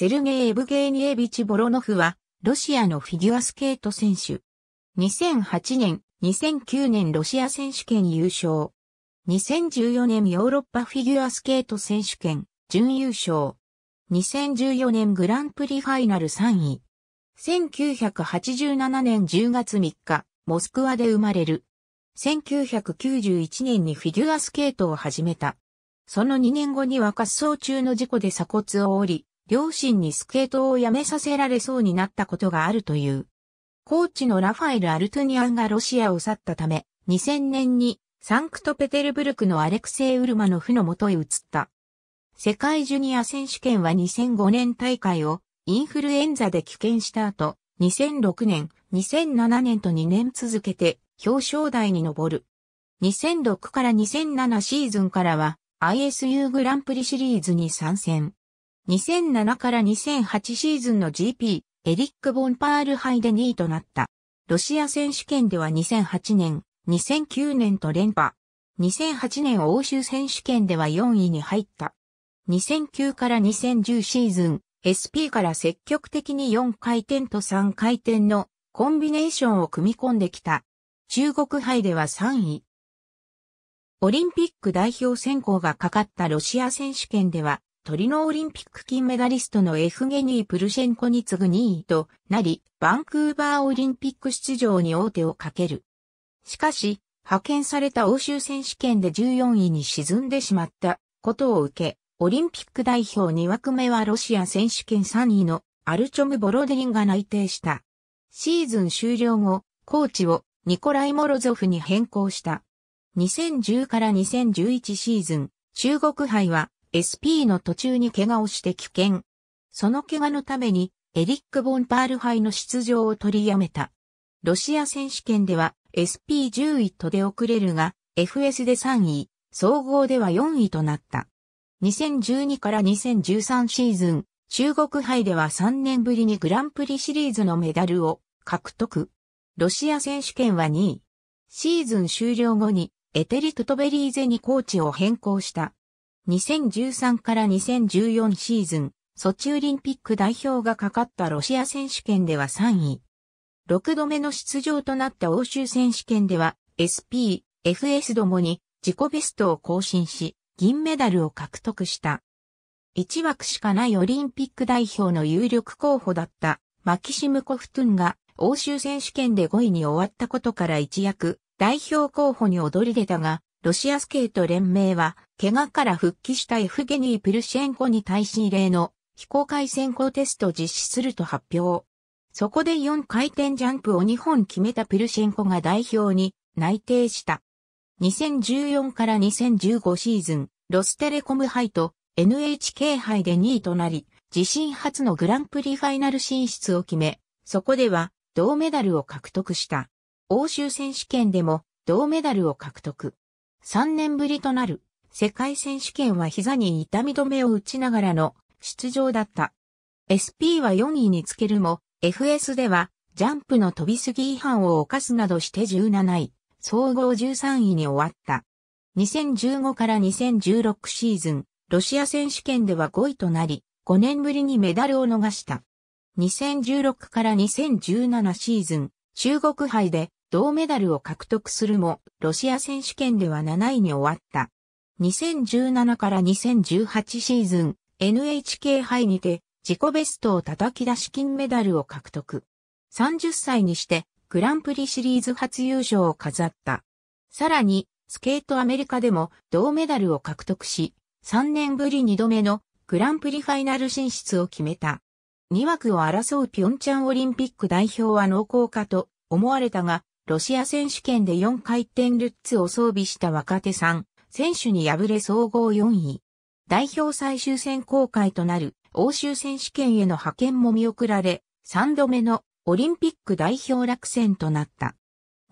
セルゲイ・エブゲーニエビチ・ボロノフは、ロシアのフィギュアスケート選手。2008年、2009年ロシア選手権優勝。2014年ヨーロッパフィギュアスケート選手権、準優勝。2014年グランプリファイナル3位。1987年10月3日、モスクワで生まれる。1991年にフィギュアスケートを始めた。その2年後には滑走中の事故で鎖骨を折り、両親にスケートをやめさせられそうになったことがあるという。コーチのラファエル・アルトゥニアンがロシアを去ったため、2000年にサンクトペテルブルクのアレクセイ・ウルマノフのもとへ移った。世界ジュニア選手権は2005年大会をインフルエンザで棄権した後、2006年、2007年と2年続けて表彰台に上る。2006から2007シーズンからは ISU グランプリシリーズに参戦。2007から2008シーズンの GP、エリック・ボンパール杯で2位となった。ロシア選手権では2008年、2009年と連覇。2008年欧州選手権では4位に入った。2009から2010シーズン、SP から積極的に4回転と3回転のコンビネーションを組み込んできた。中国杯では3位。オリンピック代表選考がかかったロシア選手権ではトリノオリンピック金メダリストのエフゲニー・プルシェンコに次ぐ2位となり、バンクーバーオリンピック出場に王手をかける。しかし、派遣された欧州選手権で14位に沈んでしまったことを受け、オリンピック代表2枠目はロシア選手権3位のアルチョム・ボロデリンが内定した。シーズン終了後、コーチをニコライ・モロゾフに変更した。2010から2011シーズン、中国杯は SP の途中に怪我をして危険。その怪我のために、エリック・ボンパール杯の出場を取りやめた。ロシア選手権では SP10 位と出遅れるが、FS で3位、総合では4位となった。2012から2013シーズン、中国杯では3年ぶりにグランプリシリーズのメダルを獲得。ロシア選手権は2位。シーズン終了後にエテリ・トトベリーゼにコーチを変更した。2013から2014シーズン、ソチオリンピック代表がかかったロシア選手権では3位。6度目の出場となった欧州選手権では、SP、FS どもに自己ベストを更新し、銀メダルを獲得した。1枠しかないオリンピック代表の有力候補だったマキシムコフトゥンが欧州選手権で5位に終わったことから一躍代表候補に躍り出たが、ロシアスケート連盟は、怪我から復帰したエフゲニー・プルシェンコに対し異例の非公開選考テストを実施すると発表。そこで4回転ジャンプを2本決めたプルシェンコが代表に内定した。2014から2015シーズン、ロステレコム杯と NHK 杯で2位となり、自身初のグランプリファイナル進出を決め、そこでは銅メダルを獲得した。欧州選手権でも銅メダルを獲得。3年ぶりとなる世界選手権は膝に痛み止めを打ちながらの出場だった。SP は4位につけるも、FS ではジャンプの飛びすぎ違反を犯すなどして17位、総合13位に終わった。2015から2016シーズン、ロシア選手権では5位となり、5年ぶりにメダルを逃した。2016から2017シーズン、中国杯で銅メダルを獲得するも、ロシア選手権では7位に終わった。2017から2018シーズン、NHK 杯にて自己ベストを叩き出し金メダルを獲得。30歳にしてグランプリシリーズ初優勝を飾った。さらに、スケートアメリカでも銅メダルを獲得し、3年ぶり2度目のグランプリファイナル進出を決めた。2枠を争うピョンチャンオリンピック代表は濃厚かと思われたが、ロシア選手権で4回転ルッツを装備した若手さん、選手に敗れ総合4位。代表最終選考会となる欧州選手権への派遣も見送られ、3度目のオリンピック代表落選となった。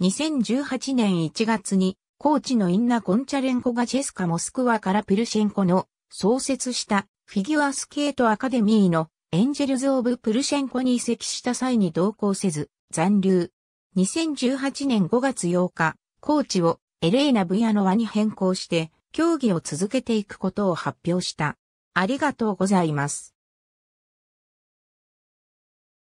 2018年1月に、コーチのインナ・コンチャレンコがチェスカ・モスクワからプルシェンコの創設したフィギュアスケートアカデミーのエンジェルズ・オブ・プルシェンコに移籍した際に同行せず、残留。2018年5月8日、コーチをエレーナ・ブヤノワに変更して、競技を続けていくことを発表した。ありがとうございます。